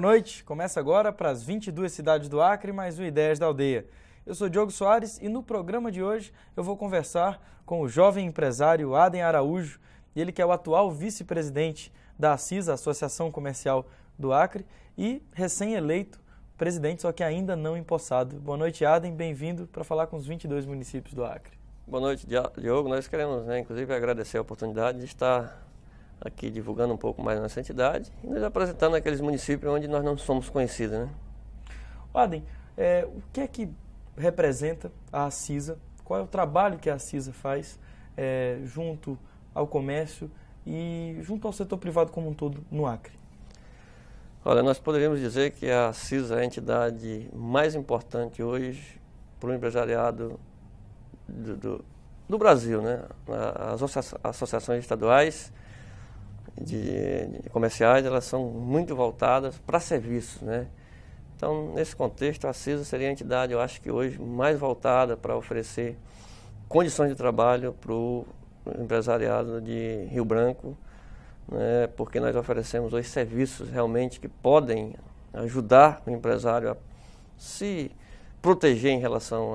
boa noite. Começa agora para as 22 cidades do Acre, mais o Ideias da Aldeia. Eu sou Diogo Soares e no programa de hoje eu vou conversar com o jovem empresário Adem Araújo, ele que é o atual vice-presidente da ACISA, Associação Comercial do Acre, e recém-eleito presidente, só que ainda não empossado. Boa noite, Adem, bem-vindo para falar com os 22 municípios do Acre. Boa noite, Diogo. Nós queremos, né, inclusive, agradecer a oportunidade de estar aqui divulgando um pouco mais nossa entidade e nos apresentando aqueles municípios onde nós não somos conhecidos. Né? Ordem, é, o que é que representa a CISA? Qual é o trabalho que a CISA faz é, junto ao comércio e junto ao setor privado como um todo no Acre? Olha, nós poderíamos dizer que a CISA é a entidade mais importante hoje para o empresariado do, do, do Brasil, né? As associações estaduais, de, de comerciais, elas são muito voltadas para serviços, né? Então, nesse contexto, a CISA seria a entidade, eu acho que hoje, mais voltada para oferecer condições de trabalho para o empresariado de Rio Branco, né, porque nós oferecemos hoje serviços realmente que podem ajudar o empresário a se proteger em relação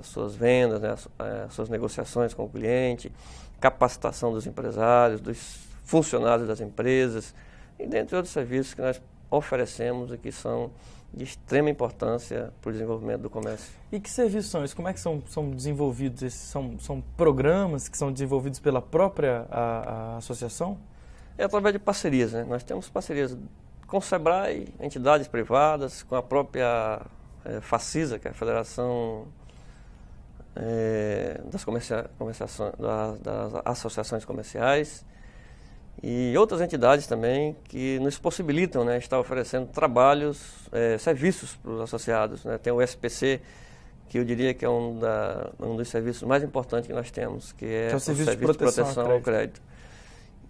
às suas vendas, às né, eh, suas negociações com o cliente, capacitação dos empresários, dos funcionários das empresas e dentre outros serviços que nós oferecemos e que são de extrema importância para o desenvolvimento do comércio. E que serviços são esses? Como é que são, são desenvolvidos? Esses são, são programas que são desenvolvidos pela própria a, a associação? É através de parcerias. Né? Nós temos parcerias com o SEBRAE, entidades privadas, com a própria é, FACISA, que é a Federação é, das, das, das Associações Comerciais, e outras entidades também que nos possibilitam né, estar oferecendo trabalhos, é, serviços para os associados. Né? Tem o SPC, que eu diria que é um, da, um, dos serviços mais importantes que nós temos, que é, que é o, serviço, o serviço de, proteção de proteção, ao, crédito.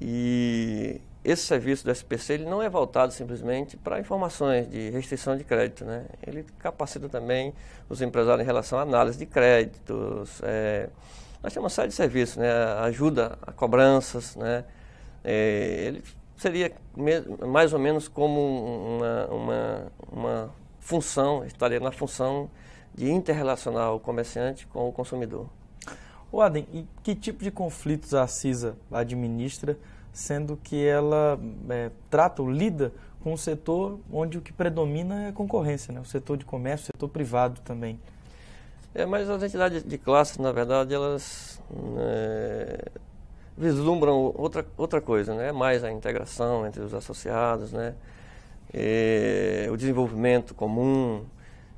E esse serviço do SPC ele não é voltado simplesmente para informações de restrição de crédito. Né? Ele capacita também os empresários em relação à análise de créditos. É, nós temos uma série de serviços, né? ajuda a cobranças, né? É, ele seria mais ou menos como uma, uma, uma função, estaria na função de interrelacionar o comerciante com o consumidor. O Adem, e que tipo de conflitos a CISA administra, sendo que ela é, trata ou lida com um setor onde o que predomina é a concorrência, né? o setor de comércio, o setor privado também? É, mas as entidades de classe, na verdade, elas é, vislumbram outra, outra coisa, né? mais a integração entre os associados, né? E, o desenvolvimento comum.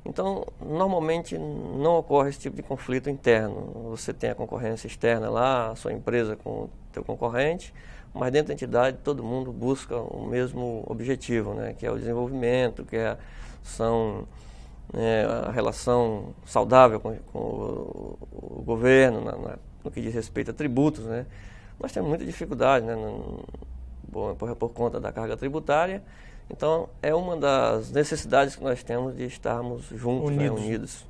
Então, normalmente não ocorre esse tipo de conflito interno. Você tem a concorrência externa lá, a sua empresa com o teu concorrente, mas dentro da entidade todo mundo busca o mesmo objetivo, né? que é o desenvolvimento, que é, são, é, né? a relação saudável com, com o, o, governo, na, na, no que diz respeito a tributos. Né? nós temos muita dificuldade, né? bom, por, por conta da carga tributária. Então, é uma das necessidades que nós temos de estarmos juntos, né, unidos. Né, unidos.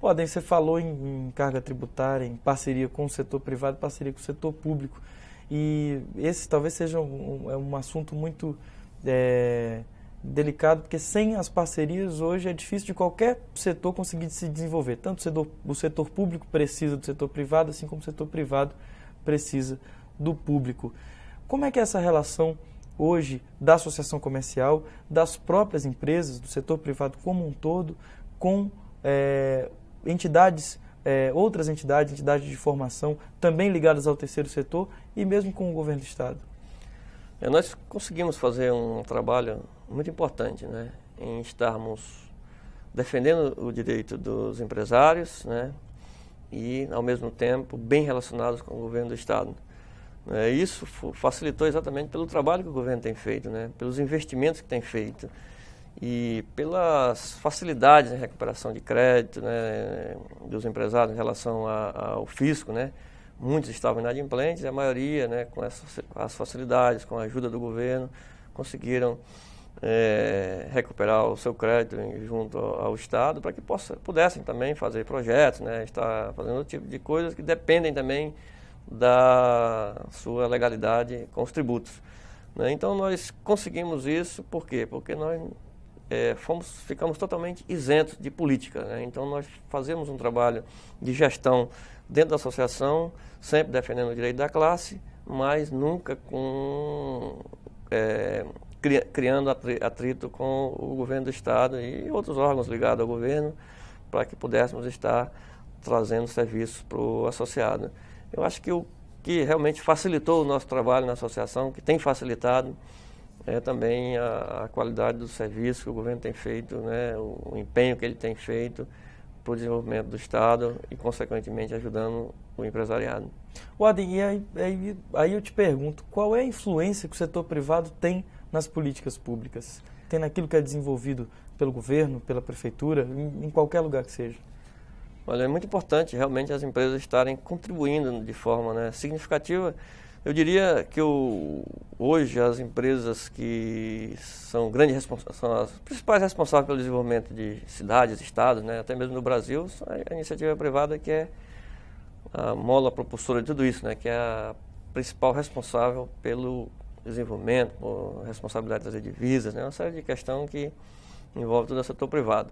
Ó, Adem, você falou em, em, carga tributária, em parceria com o setor privado, parceria com o setor público. E esse talvez seja um, um, é um assunto muito é, delicado, porque sem as parcerias hoje é difícil de qualquer setor conseguir se desenvolver. Tanto o setor, o setor público precisa do setor privado, assim como o setor privado precisa do público. Como é que é essa relação hoje da associação comercial, das próprias empresas, do setor privado como um todo, com é, entidades, é, outras entidades, entidades de formação também ligadas ao terceiro setor e mesmo com o governo do Estado? É, nós conseguimos fazer um trabalho muito importante né, em estarmos defendendo o direito dos empresários né, e, ao mesmo tempo, bem relacionados com o governo do Estado. É, isso facilitou exatamente pelo trabalho que o governo tem feito, né? pelos investimentos que tem feito e pelas facilidades na recuperação de crédito né, dos empresários em relação a, ao fisco, né, muitos estavam inadimplentes, a maioria, né, com essas, as facilidades, com a ajuda do governo, conseguiram é, recuperar o seu crédito junto ao, ao Estado para que possa, pudessem também fazer projetos, né, estar fazendo outro tipo de coisas que dependem também da sua legalidade com os tributos. Né? Então nós conseguimos isso por quê? Porque nós é, fomos, ficamos totalmente isentos de política. Né? Então nós fazemos um trabalho de gestão dentro da associação, sempre defendendo o direito da classe, mas nunca com é, criando atrito com o governo do estado e outros órgãos ligados ao governo para que pudéssemos estar trazendo serviços para o associado. Eu acho que o que realmente facilitou o nosso trabalho na associação, que tem facilitado, é também a, a qualidade do serviço que o governo tem feito, né, o, o empenho que ele tem feito para o desenvolvimento do Estado e, consequentemente, ajudando o empresariado. Wading, aí, aí, aí eu te pergunto, qual é a influência que o setor privado tem nas políticas públicas? Tem naquilo que é desenvolvido pelo governo, pela prefeitura, em, em qualquer lugar que seja? Olha, é muito importante realmente as empresas estarem contribuindo de forma né, significativa. Eu diria que hoje as empresas que são grandes são as principais responsáveis pelo desenvolvimento de cidades, estados, né, até mesmo no Brasil, a iniciativa privada que é a mola propulsora de tudo isso, né, que é a principal responsável pelo desenvolvimento, por responsabilidade das divisas, né, uma série de questão que envolve todo o setor privado.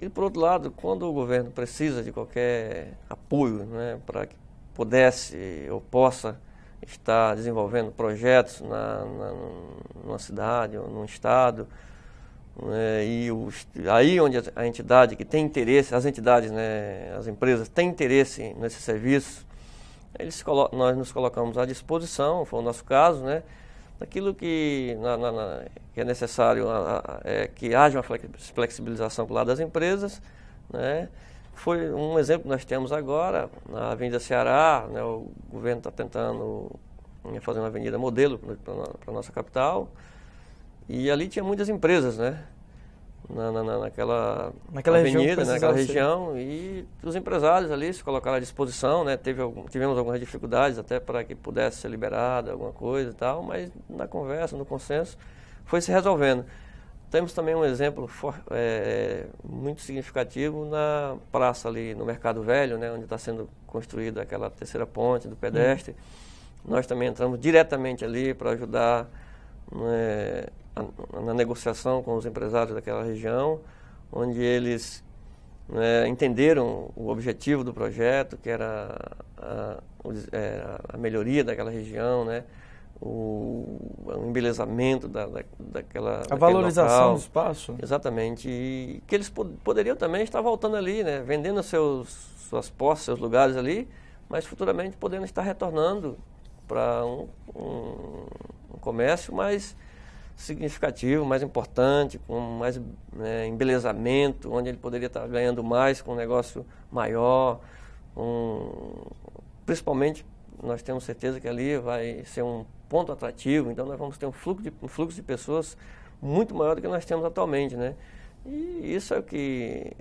E, por outro lado, quando o governo precisa de qualquer apoio né, para que pudesse ou possa estar desenvolvendo projetos na, na, numa cidade ou num estado, né, e os, aí onde a entidade que tem interesse, as entidades, né, as empresas têm interesse nesse serviço, eles nós nos colocamos à disposição, foi o nosso caso, né, daquilo que, na, na, na, que é necessário a, a, é, que haja uma flexibilização por lado das empresas. Né? Foi um exemplo que nós temos agora, na Avenida Ceará, né, o governo está tentando né, fazer uma avenida modelo para a nossa capital, e ali tinha muitas empresas, né? na, na, naquela, naquela avenida, região naquela região, ser. e os empresários ali se colocaram à disposição, né? Teve, tivemos algumas dificuldades até para que pudesse ser liberada alguma coisa e tal, mas na conversa, no consenso, foi se resolvendo. Temos também um exemplo for, é, muito significativo na praça ali no Mercado Velho, né, onde está sendo construída aquela terceira ponte do pedestre. Uhum. Nós também entramos diretamente ali para ajudar né, na negociação com os empresários daquela região, onde eles né, entenderam o objetivo do projeto, que era a, a, a melhoria daquela região, né, o, o embelezamento da, da, daquela. A valorização local. do espaço. Exatamente. E que eles pod poderiam também estar voltando ali, né, vendendo seus, suas posses, seus lugares ali, mas futuramente podendo estar retornando para um, um, um comércio mais significativo, mais importante, com mais né, embelezamento, onde ele poderia estar ganhando mais com um negócio maior. Um... Principalmente, nós temos certeza que ali vai ser um ponto atrativo, então nós vamos ter um fluxo de, um fluxo de pessoas muito maior do que nós temos atualmente, né? E isso é o que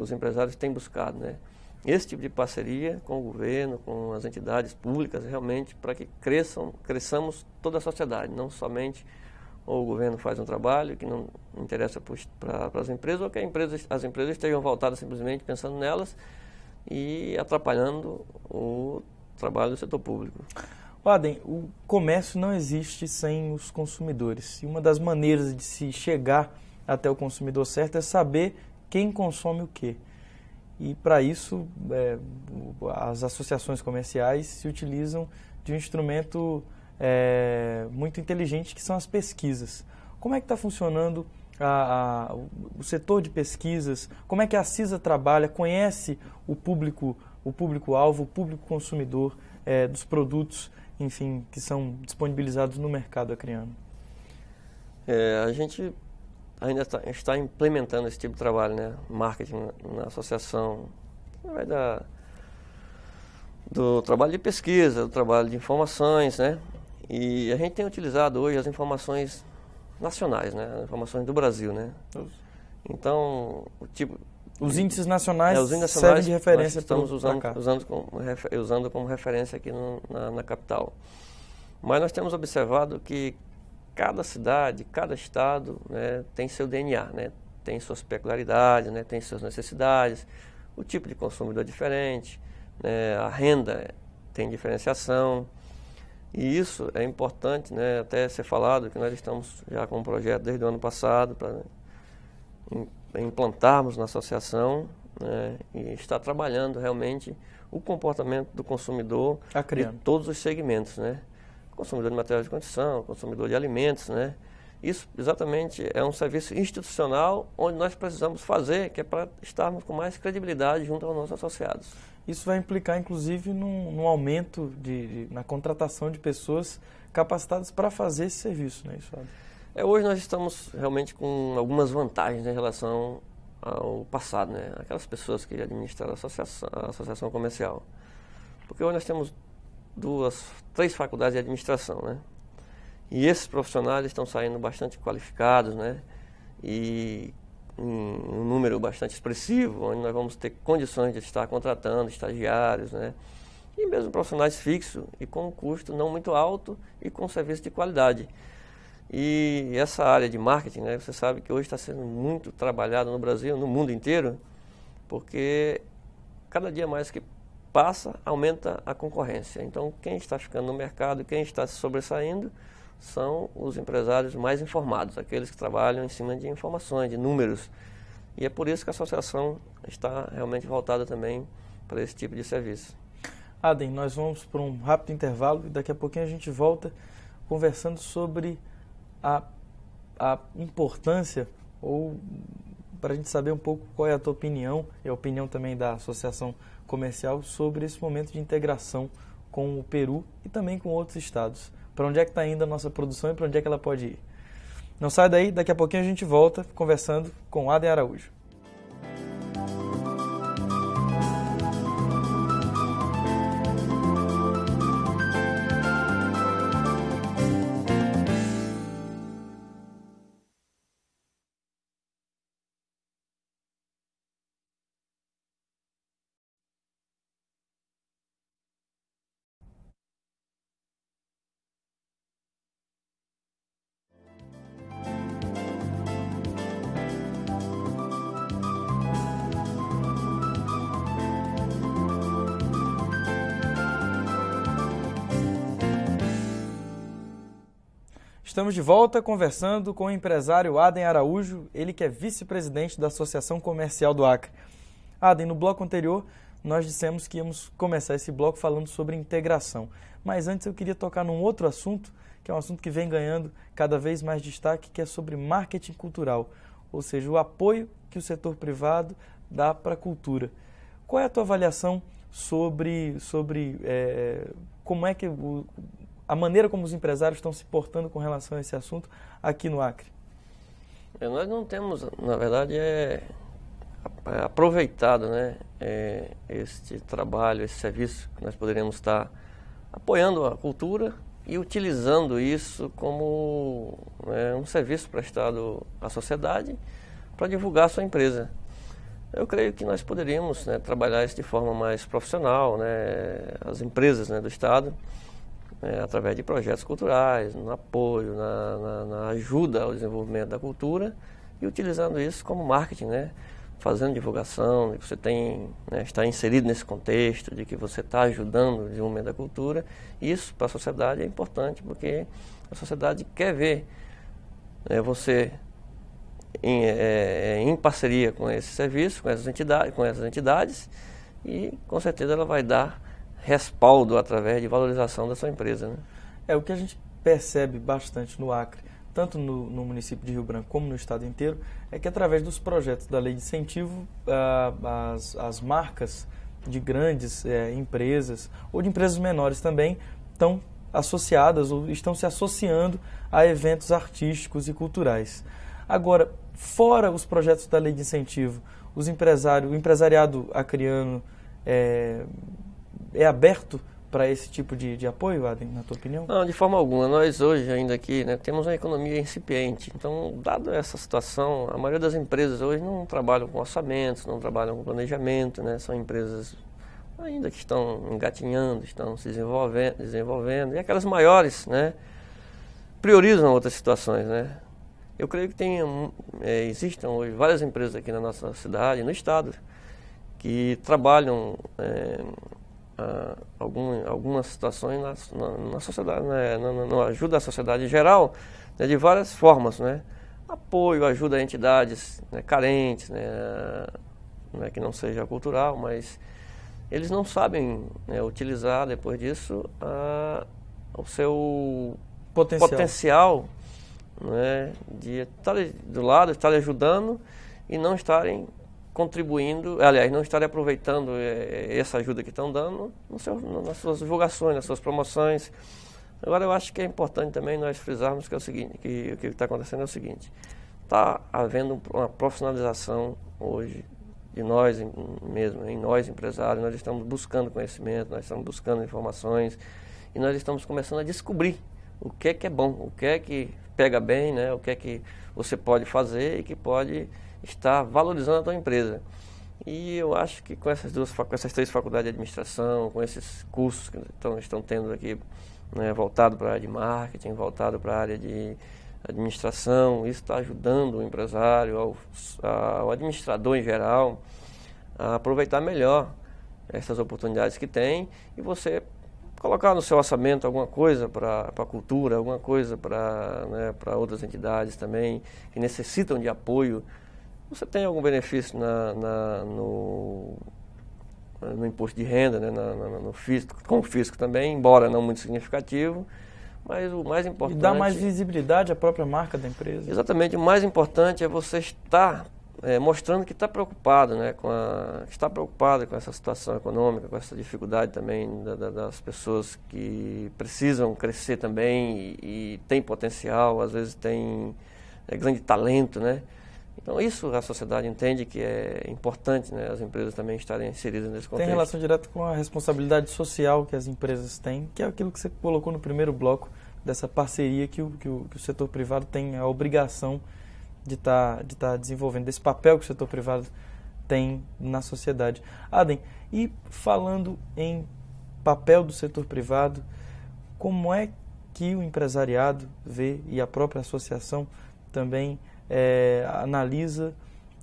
os empresários têm buscado, né? Esse tipo de parceria com o governo, com as entidades públicas, realmente para que cresçam, cresçamos toda a sociedade, não somente ou o governo faz um trabalho que não interessa para as empresas, ou que empresa, as empresas estejam voltadas simplesmente pensando nelas e atrapalhando o trabalho do setor público. Adem, o comércio não existe sem os consumidores. E uma das maneiras de se chegar até o consumidor certo é saber quem consome o quê. E para isso, é, as associações comerciais se utilizam de um instrumento é, muito inteligente, que são as pesquisas. Como é que está funcionando a, a, o setor de pesquisas? Como é que a CISA trabalha? Conhece o público, o público-alvo, o público consumidor é, dos produtos, enfim, que são disponibilizados no mercado a É, a gente ainda está, está implementando esse tipo de trabalho, né? Marketing na, na associação, vai do trabalho de pesquisa, do trabalho de informações, né? E a gente tem utilizado hoje as informações nacionais, né? As informações do Brasil, né? Então, tipo... Os índices nacionais, é, os índices nacionais servem de referência nós estamos usando, usando como, usando, como, referência aqui no, na, na capital. Mas nós temos observado que cada cidade, cada estado né, tem seu DNA, né? Tem suas peculiaridades, né? Tem suas necessidades, o tipo de consumidor é diferente, né? a renda tem diferenciação, e isso é importante, né, até ser falado, que nós estamos já com um projeto desde o ano passado para implantarmos na associação né, e estar trabalhando realmente o comportamento do consumidor tá de todos os segmentos, né? Consumidor de materiais de construção, consumidor de alimentos, né? Isso exatamente é um serviço institucional onde nós precisamos fazer, que é para estarmos com mais credibilidade junto aos nossos associados. Isso vai implicar, inclusive, num, num aumento de, de, na contratação de pessoas capacitadas para fazer esse serviço, né, isso, é, hoje nós estamos realmente com algumas vantagens em relação ao passado, né? Aquelas pessoas que administraram a associação, a associação comercial. Porque hoje nós temos duas, três faculdades de administração, né? E esses profissionais estão saindo bastante qualificados, né? E um, um número bastante expressivo, onde nós vamos ter condições de estar contratando estagiários, né? e mesmo profissionais fixos e com um custo não muito alto e com serviço de qualidade. E essa área de marketing, né, você sabe que hoje está sendo muito trabalhada no Brasil, no mundo inteiro, porque cada dia mais que passa aumenta a concorrência. Então, quem está ficando no mercado, quem está se sobressaindo, são os empresários mais informados, aqueles que trabalham em cima de informações, de números. E é por isso que a associação está realmente voltada também para esse tipo de serviço. Adem, nós vamos para um rápido intervalo e daqui a pouquinho a gente volta conversando sobre a, a importância ou para a gente saber um pouco qual é a tua opinião e a opinião também da Associação Comercial sobre esse momento de integração com o Peru e também com outros estados para onde é que está indo a nossa produção e para onde é que ela pode ir. Não sai daí, daqui a pouquinho a gente volta conversando com Adem Araújo. Estamos de volta conversando com o empresário Adem Araújo, ele que é vice-presidente da Associação Comercial do Acre. Adem, no bloco anterior nós dissemos que íamos começar esse bloco falando sobre integração, mas antes eu queria tocar num outro assunto, que é um assunto que vem ganhando cada vez mais destaque, que é sobre marketing cultural, ou seja, o apoio que o setor privado dá para a cultura. Qual é a tua avaliação sobre, sobre é, como é que o, a maneira como os empresários estão se portando com relação a esse assunto aqui no Acre? É, nós não temos, na verdade, é, é, aproveitado né, é, este trabalho, esse serviço que nós poderíamos estar apoiando a cultura e utilizando isso como né, um serviço prestado à sociedade para divulgar a sua empresa. Eu creio que nós poderíamos né, trabalhar isso de forma mais profissional, né, as empresas né, do Estado né, através de projetos culturais, no apoio, na, na, na, ajuda ao desenvolvimento da cultura e utilizando isso como marketing, né, fazendo divulgação, que você tem, né, está inserido nesse contexto, de que você está ajudando o desenvolvimento da cultura. Isso para a sociedade é importante porque a sociedade quer ver né, você em, é, é em, parceria com esse serviço, com essas entidades, com essas entidades e com certeza ela vai dar respaldo através de valorização da sua empresa. Né? É o que a gente percebe bastante no Acre, tanto no, no, município de Rio Branco como no estado inteiro, é que através dos projetos da lei de incentivo, ah, as, as marcas de grandes eh, empresas ou de empresas menores também estão associadas ou estão se associando a eventos artísticos e culturais. Agora, fora os projetos da lei de incentivo, os empresários, o empresariado acriano é, eh, é aberto para esse tipo de, de apoio, Adem, na tua opinião? Não, de forma alguma. Nós hoje ainda aqui né, temos uma economia incipiente. Então, dado essa situação, a maioria das empresas hoje não trabalham com orçamentos, não trabalham com planejamento, né? São empresas ainda que estão engatinhando, estão se desenvolvendo, desenvolvendo. E aquelas maiores, né? Priorizam outras situações, né? Eu creio que tem, é, existem hoje várias empresas aqui na nossa cidade, no estado, que trabalham... É, ah, algum, algumas situações na, na, na sociedade, né, na, na, ajuda a sociedade em geral né, de várias formas, né? Apoio, ajuda a entidades né, carentes, né, né, que não seja cultural, mas eles não sabem né, utilizar depois disso a, o seu potencial, potencial né, de estar do lado, estar ajudando e não estarem contribuindo, aliás, não estarem aproveitando eh, eh, essa ajuda que estão dando seu, nas suas divulgações, nas suas promoções. Agora, eu acho que é importante também nós frisarmos que é o seguinte, que o que está acontecendo é o seguinte, está havendo uma profissionalização hoje de nós mesmo, em nós empresários, nós estamos buscando conhecimento, nós estamos buscando informações e nós estamos começando a descobrir o que é que é bom, o que é que pega bem, né? o que é que você pode fazer e que pode está valorizando a tua empresa. E eu acho que com essas duas, com essas três faculdades de administração, com esses cursos que estão, estão tendo aqui, né, voltado para a área de marketing, voltado para a área de administração, isso está ajudando o empresário, ao, ao administrador em geral, a aproveitar melhor essas oportunidades que tem e você colocar no seu orçamento alguma coisa para a cultura, alguma coisa para né, outras entidades também que necessitam de apoio você tem algum benefício na, na no, no imposto de renda, né, na, na, no fisco, com o fisco também, embora não muito significativo, mas o mais importante... E dá mais visibilidade à própria marca da empresa. Exatamente, o mais importante é você estar é, mostrando que está preocupado, né, com a, está preocupado com essa situação econômica, com essa dificuldade também da, da, das pessoas que precisam crescer também e, e tem potencial, às vezes tem é, grande talento, né, então, isso a sociedade entende que é importante né, as empresas também estarem inseridas nesse contexto. Tem relação direta com a responsabilidade social que as empresas têm, que é aquilo que você colocou no primeiro bloco, dessa parceria que o, que o, que o setor privado tem a obrigação de estar tá, de tá desenvolvendo, desse papel que o setor privado tem na sociedade. Adem, e falando em papel do setor privado, como é que o empresariado vê e a própria associação também é, analisa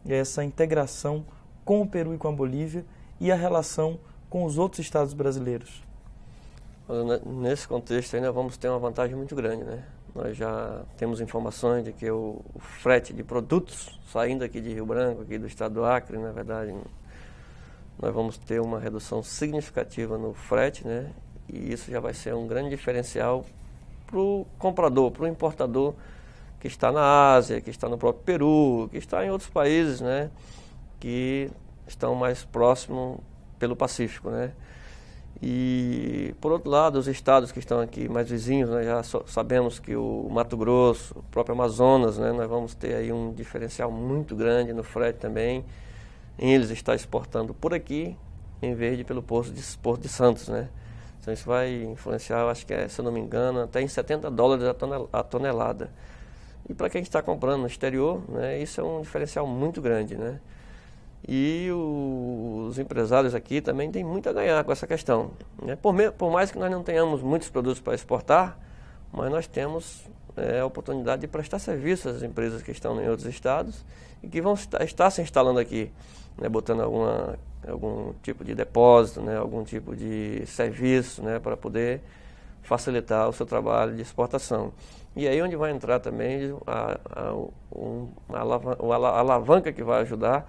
essa integração com o Peru e com a Bolívia e a relação com os outros estados brasileiros? Nesse contexto ainda vamos ter uma vantagem muito grande, né? Nós já temos informações de que o, o frete de produtos saindo aqui de Rio Branco, aqui do estado do Acre, na verdade, nós vamos ter uma redução significativa no frete, né? E isso já vai ser um grande diferencial para o comprador, para o importador que está na Ásia, que está no próprio Peru, que está em outros países, né, que estão mais próximos pelo Pacífico, né. E por outro lado, os estados que estão aqui mais vizinhos, né, já so sabemos que o Mato Grosso, o próprio Amazonas, né, nós vamos ter aí um diferencial muito grande no frete também. Eles estar exportando por aqui em vez de pelo Porto de, Porto de Santos, né? Então isso vai influenciar, acho que é, se eu não me engano, até em 70 dólares a, tonel a tonelada. E para quem está comprando no exterior, né, isso é um diferencial muito grande. Né? E o, os empresários aqui também têm muito a ganhar com essa questão. Né? Por, me, por, mais que nós não tenhamos muitos produtos para exportar, mas nós temos é, a oportunidade de prestar serviço às empresas que estão em outros estados e que vão estar, estar se instalando aqui, né, botando alguma, algum tipo de depósito, né, algum tipo de serviço né, para poder facilitar o seu trabalho de exportação. E aí onde vai entrar também a, a, um, a, a alavanca que vai ajudar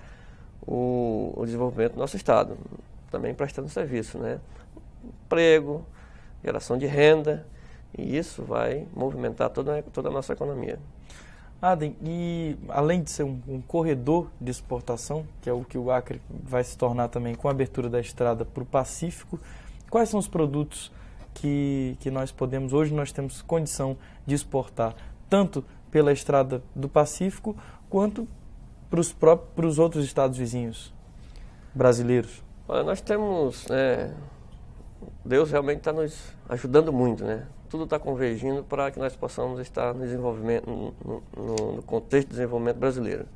o, o, desenvolvimento do nosso Estado, também prestando serviço, né? Emprego, geração de renda, e isso vai movimentar toda, toda a nossa economia. Adem, e além de ser um, um, corredor de exportação, que é o que o Acre vai se tornar também com a abertura da estrada para o Pacífico, quais são os produtos que, que nós podemos, hoje nós temos condição de exportar, tanto pela estrada do Pacífico, quanto para os próprios outros estados vizinhos brasileiros? Olha, nós temos. É, Deus realmente está nos ajudando muito, né? Tudo está convergindo para que nós possamos estar no desenvolvimento, no, no, no contexto de desenvolvimento brasileiro.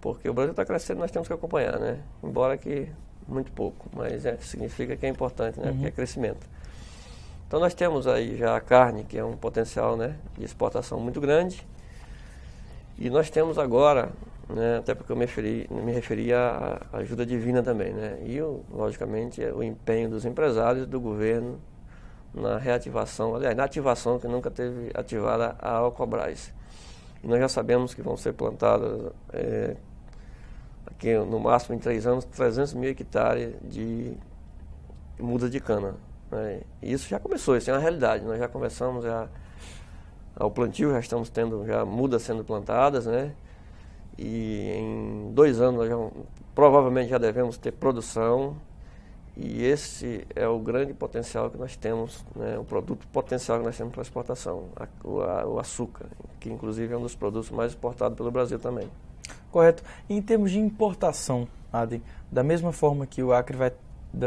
Porque o Brasil está crescendo, nós temos que acompanhar, né? Embora que muito pouco, mas é, significa que é importante, né? Uhum. Que é uhum. crescimento. Então nós temos aí já a carne, que é um potencial né, de exportação muito grande. E nós temos agora, né, até porque eu me referi, me referi à ajuda divina também, né, e logicamente é o empenho dos empresários do governo na reativação, aliás, na ativação que nunca teve ativada a Alcobras. E nós já sabemos que vão ser plantadas, é, aqui no máximo em três anos, 300 mil hectares de muda de cana. Né? E isso já começou, isso é uma realidade. Nós já começamos já ao ah, plantio, já estamos tendo já mudas sendo plantadas, né? E em dois anos nós já, provavelmente já devemos ter produção. E esse é o grande potencial que nós temos, né, o produto potencial que nós temos para exportação, a, o, a, o, açúcar, que inclusive é um dos produtos mais exportados pelo Brasil também. Correto. Em termos de importação, Adem, da mesma forma que o Acre vai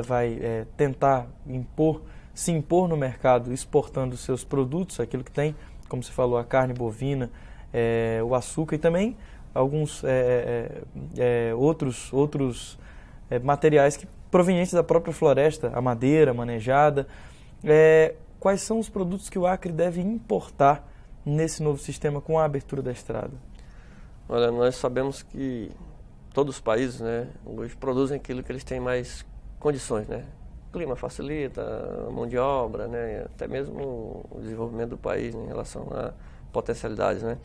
vai é, tentar impor, se impor no mercado exportando seus produtos, aquilo que tem, como se falou, a carne bovina, é, o açúcar e também alguns é, é, é outros, outros é, materiais que provenientes da própria floresta, a madeira manejada. quais são os produtos que o Acre deve importar nesse novo sistema com a abertura da estrada? Olha, nós sabemos que todos os países né, hoje produzem aquilo que eles têm mais condições, né? clima facilita, mão de obra, né? até mesmo o desenvolvimento do país né? em relação a potencialidades. Né?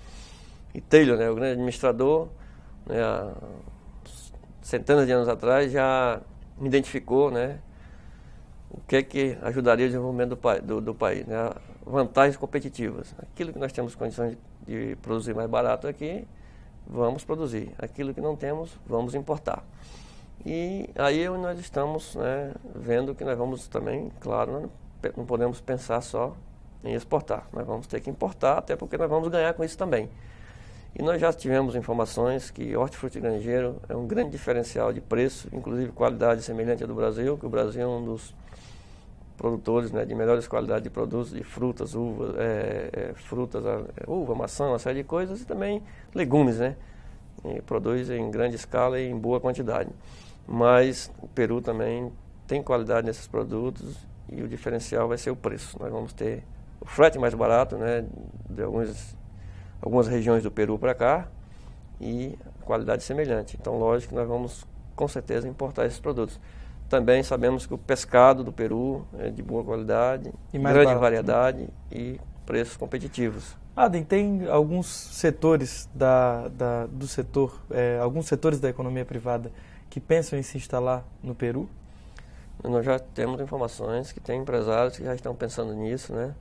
E Taylor, né? o grande administrador, né? Há centenas de anos atrás, já identificou né? o que é que ajudaria o desenvolvimento do, do, do país. Né? Vantagens competitivas. Aquilo que nós temos condições de, de produzir mais barato aqui, vamos produzir. Aquilo que não temos, vamos importar. E aí nós estamos né, vendo que nós vamos também, claro, não podemos pensar só em exportar. Nós vamos ter que importar, até porque nós vamos ganhar com isso também. E nós já tivemos informações que hortifruti granjeiro é um grande diferencial de preço, inclusive qualidade semelhante à do Brasil, que o Brasil é um dos produtores né, de melhores qualidades de produtos, de frutas, uvas, é, é, frutas, é, uva, maçã, uma série de coisas, e também legumes, né? E produz em grande escala e em boa quantidade. Mas o Peru também tem qualidade nesses produtos e o diferencial vai ser o preço. Nós vamos ter o frete mais barato, né, de alguns, algumas regiões do Peru para cá e qualidade semelhante. Então, lógico que nós vamos com certeza importar esses produtos. Também sabemos que o pescado do Peru é de boa qualidade, grande barato, né? variedade né? e preços competitivos. Adem, tem alguns setores da, da do setor, é, alguns setores da economia privada que pensam em se instalar no Peru? Nós já temos informações que tem empresários que já estão pensando nisso, né?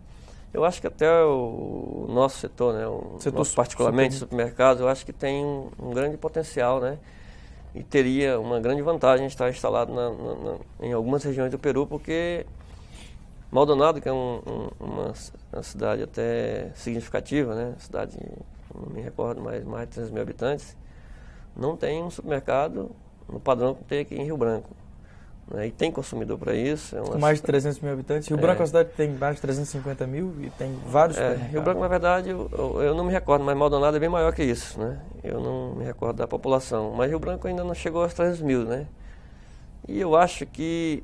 Eu acho que até o nosso setor, né, o setor nosso, particularmente setor... supermercado, eu acho que tem um, grande potencial, né? E teria uma grande vantagem estar instalado na, na, na, em algumas regiões do Peru, porque Maldonado, que é um, um, uma, uma, cidade até significativa, né? Cidade, não me recordo, mas mais de 300 mil habitantes, não tem um supermercado no padrão que tem aqui em Rio Branco. Né? E tem consumidor para isso. É uma... Mais de 300 mil habitantes. Rio é... Branco é uma cidade que tem mais de 350 mil e tem vários é, Rio Branco, na verdade, eu, eu, não me recordo, mas Maldonado é bem maior que isso. Né? Eu não me recordo da população. Mas Rio Branco ainda não chegou aos 300 mil. Né? E eu acho que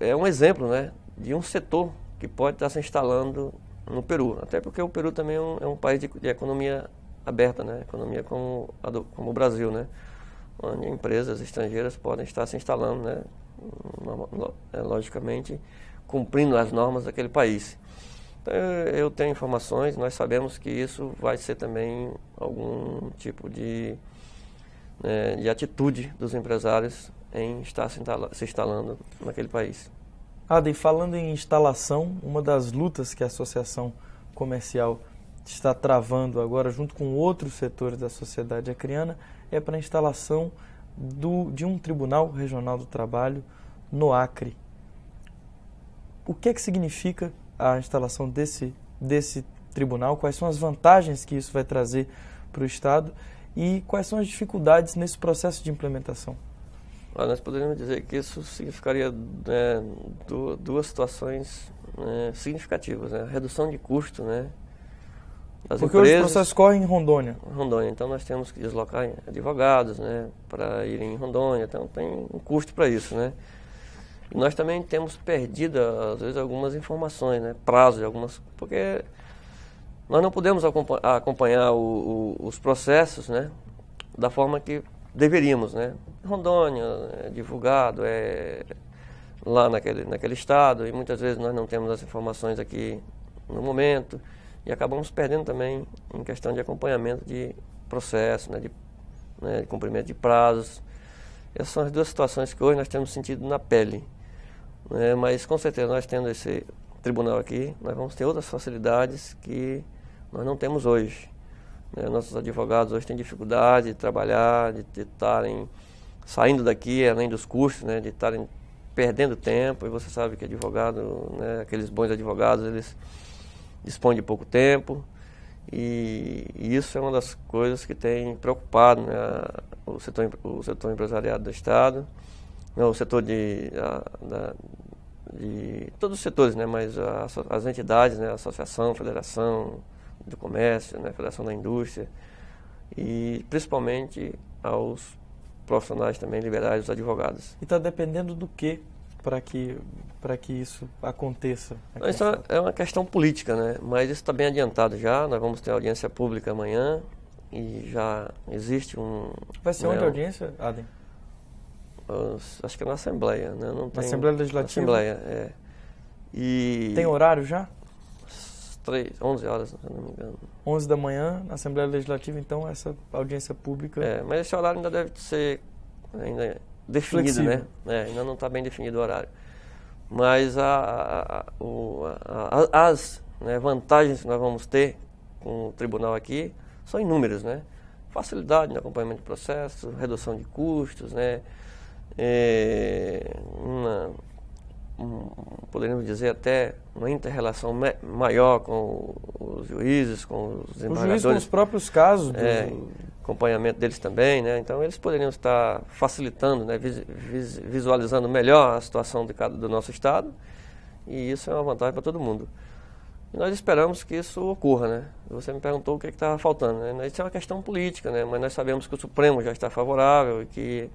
é um exemplo né, de um setor que pode estar se instalando no Peru. Até porque o Peru também é um, é um país de, de, economia aberta, né? economia como, como o Brasil. Né? onde empresas estrangeiras podem estar se instalando, né? É, logicamente cumprindo as normas daquele país. Então, eu tenho informações, nós sabemos que isso vai ser também algum tipo de, né, de atitude dos empresários em estar se, instala se instalando naquele país. Adem, falando em instalação, uma das lutas que a Associação Comercial está travando agora, junto com outros setores da sociedade acriana, é para a instalação do, de um Tribunal Regional do Trabalho no Acre. O que é que significa a instalação desse, desse tribunal? Quais são as vantagens que isso vai trazer para o Estado? E quais são as dificuldades nesse processo de implementação? nós poderíamos dizer que isso significaria né, duas situações né, significativas. Né? A redução de custo né, as Porque empresas, hoje os processos correm em Rondônia. Rondônia, então nós temos que deslocar advogados, né, para irem em Rondônia, então tem um custo para isso, né. E nós também temos perdido, às vezes, algumas informações, né, prazo de algumas, porque nós não podemos acompanhar o, o, os processos, né, da forma que deveríamos, né. Rondônia é divulgado, é lá naquele, naquele estado, e muitas vezes nós não temos as informações aqui no momento e acabamos perdendo também em questão de acompanhamento de processo, né, de, né, de cumprimento de prazos. Essas são as duas situações que hoje nós temos sentido na pele. Né, mas com certeza nós tendo esse tribunal aqui, nós vamos ter outras facilidades que nós não temos hoje. Né, nossos advogados hoje têm dificuldade de trabalhar, de estarem saindo daqui, além dos custos, né, de estarem perdendo tempo. E você sabe que advogado, né, aqueles bons advogados, eles dispõe de pouco tempo e, isso é uma das coisas que tem preocupado né, o, setor, o setor empresariado do Estado, né, o setor de, de todos os setores, né, mas as entidades, né, associação, federação do comércio, né, federação da indústria e principalmente aos profissionais também liberais, os advogados. E está dependendo do que para que para que isso aconteça? Não, isso é, é uma questão política, né? Mas isso está bem adiantado já. Nós vamos ter audiência pública amanhã e já existe um. Vai ser né, onde a audiência, Adem? Acho que é na Assembleia, né? Não tem, na Assembleia Legislativa. Assembleia, é. E tem horário já? 3, 11 horas, se não me engano. 11 da manhã, na Assembleia Legislativa, então, essa audiência pública. É, mas esse horário ainda deve ser ainda definido, Flexível. né? É, ainda não está bem definido o horário. Mas a, a, o, a, as né, vantagens que nós vamos ter com o tribunal aqui são inúmeras, né? Facilidade no acompanhamento de processo, redução de custos, né? É, uma, um, poderíamos dizer até uma interrelação maior com os juízes, com os embargadores. O com os próprios casos. Do... É, acompanhamento deles também, né? Então eles poderiam estar facilitando, né? visualizando melhor a situação de cada, do nosso estado e isso é uma vantagem para todo mundo. E nós esperamos que isso ocorra, né? Você me perguntou o que é estava faltando, né? Isso é uma questão política, né? Mas nós sabemos que o Supremo já está favorável e que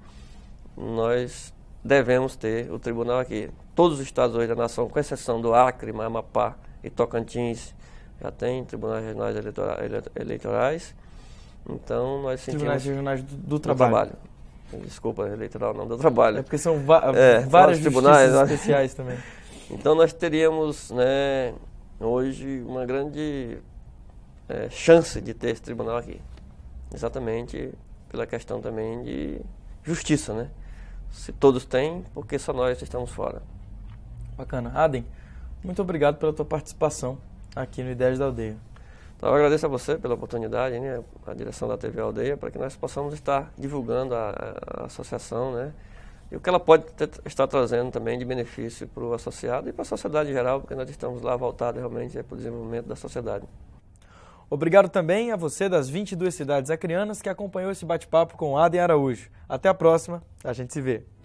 nós devemos ter o tribunal aqui. Todos os estados hoje da nação, com exceção do Acre, Amapá e Tocantins, já têm tribunais regionais eleitorais então nós sentimos... Tribunais regionais do, do trabalho. trabalho. Desculpa, eleitoral não, do trabalho. É porque são é, vários tribunais né? especiais também. Então nós teríamos né, hoje uma grande é, chance de ter esse tribunal aqui. Exatamente pela questão também de justiça, né? Se todos têm, porque só nós estamos fora. Bacana. Adem, muito obrigado pela tua participação aqui no Ideias da Aldeia. Então, eu agradeço a você pela oportunidade, né, a direção da TV Aldeia, para que nós possamos estar divulgando a, a associação, né, e o que ela pode ter, estar trazendo também de benefício para o associado e para a sociedade em geral, porque nós estamos lá voltados realmente é, para o desenvolvimento da sociedade. Obrigado também a você das 22 cidades acrianas que acompanhou esse bate-papo com Adem Araújo. Até a próxima, a gente se vê.